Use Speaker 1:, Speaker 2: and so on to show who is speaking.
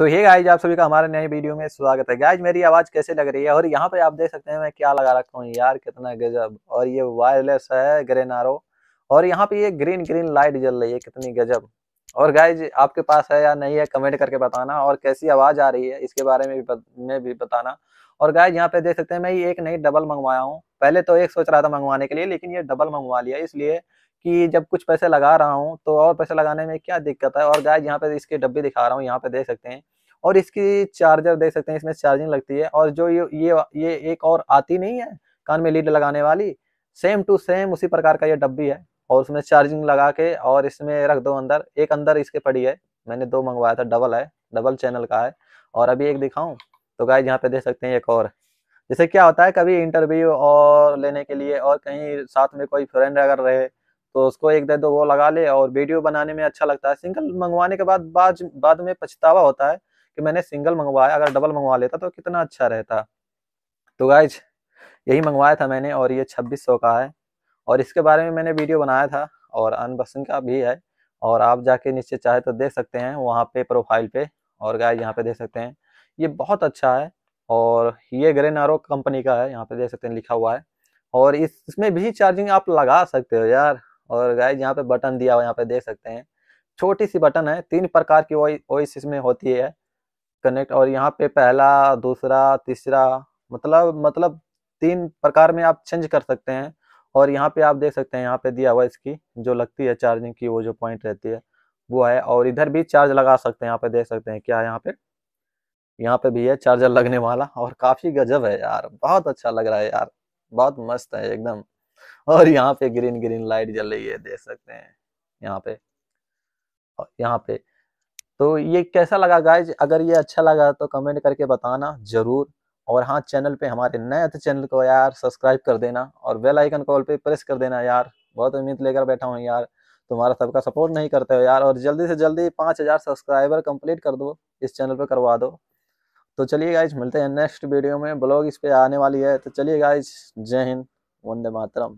Speaker 1: सो ये गाइज आप सभी का हमारे नए वीडियो में स्वागत है गाइज मेरी आवाज़ कैसे लग रही है और यहाँ पे आप देख सकते हैं मैं क्या लगा रखा हूँ यार कितना गजब और ये वायरलेस है ग्रेनारो और यहाँ पे ये ग्रीन ग्रीन लाइट जल रही है कितनी गजब और गाइज आपके पास है या नहीं है कमेंट करके बताना और कैसी आवाज़ आ रही है इसके बारे में भी बत, में भी बताना और गाइज यहाँ पे देख सकते हैं मैं ये एक नई डबल मंगवाया हूँ पहले तो एक सोच रहा था मंगवाने के लिए लेकिन ये डबल मंगवा लिया इसलिए कि जब कुछ पैसे लगा रहा हूँ तो और पैसे लगाने में क्या दिक्कत है और गाय यहाँ पे इसके डब्बे दिखा रहा हूँ यहाँ पे देख सकते हैं और इसकी चार्जर देख सकते हैं इसमें चार्जिंग लगती है और जो ये ये ये एक और आती नहीं है कान में लीड लगाने वाली सेम टू सेम उसी प्रकार का ये डब्बी है और उसमें चार्जिंग लगा के और इसमें रख दो अंदर एक अंदर इसके पड़ी है मैंने दो मंगवाया था डबल है डबल चैनल का है और अभी एक दिखाऊं तो गाय यहाँ पे देख सकते हैं एक और जैसे क्या होता है कभी इंटरव्यू और लेने के लिए और कहीं साथ में कोई फ्रेंड अगर रहे तो उसको एक दे दो वो लगा ले और वीडियो बनाने में अच्छा लगता है सिंगल मंगवाने के बाद बाद बाद में पछतावा होता है कि मैंने सिंगल मंगवाया अगर डबल मंगवा लेता तो कितना अच्छा रहता तो गाइज यही मंगवाया था मैंने और ये छब्बीस सौ का है और इसके बारे में मैंने वीडियो बनाया था और अनबॉक्सिंग का भी है और आप जाके नीचे चाहे तो देख सकते हैं वहाँ पे प्रोफाइल पे और गाइज यहाँ पे देख सकते हैं ये बहुत अच्छा है और ये आरो कंपनी का है यहाँ पे देख सकते हैं लिखा हुआ है और इस इसमें भी चार्जिंग आप लगा सकते हो यार और गाय यहाँ पे बटन दिया हुआ यहाँ पे देख सकते हैं छोटी सी बटन है तीन प्रकार की वॉइस इसमें होती है कनेक्ट और यहाँ पे पहला दूसरा तीसरा मतलब मतलब तीन प्रकार में आप चेंज कर सकते हैं और यहाँ पे आप देख सकते हैं यहाँ पे दिया हुआ इसकी जो लगती है चार्जिंग की वो जो पॉइंट रहती है वो है और इधर भी चार्ज लगा सकते हैं यहाँ पे देख सकते हैं क्या यहाँ पे यहाँ पे भी है चार्जर लगने वाला और काफ़ी गजब है यार बहुत अच्छा लग रहा है यार बहुत मस्त है एकदम और यहाँ पे ग्रीन ग्रीन लाइट जल रही है देख सकते हैं यहाँ पे और यहाँ पे तो ये कैसा लगा गाइज अगर ये अच्छा लगा तो कमेंट करके बताना ज़रूर और हाँ चैनल पे हमारे नए तो चैनल को यार सब्सक्राइब कर देना और बेल आइकन कॉल पे प्रेस कर देना यार बहुत उम्मीद लेकर बैठा हूँ यार तुम्हारा सबका सपोर्ट नहीं करते हो यार और जल्दी से जल्दी पाँच हज़ार सब्सक्राइबर कंप्लीट कर दो इस चैनल पे करवा दो तो चलिए गाइज मिलते हैं नेक्स्ट वीडियो में ब्लॉग इस पर आने वाली है तो चलिए गाइज जय हिंद వందే మాత్రం